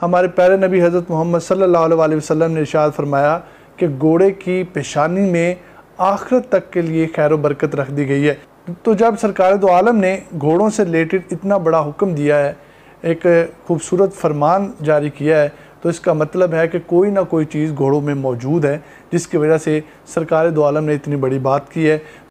हमारे प्यारे नबी हज़रत मोहम्मद सल्ला वसम ने इशाद फरमाया कि घोड़े की पेशानी में आखिरत तक के लिए खैर बरकत रख दी गई है तो जब सरकार दो आलम ने घोड़ों से रिलेटेड इतना बड़ा हुक्म दिया है एक खूबसूरत फरमान जारी किया है तो इसका मतलब है कि कोई ना कोई चीज़ घोड़ों में मौजूद है जिसकी वजह से सरकार दो आलम ने इतनी बड़ी बात की है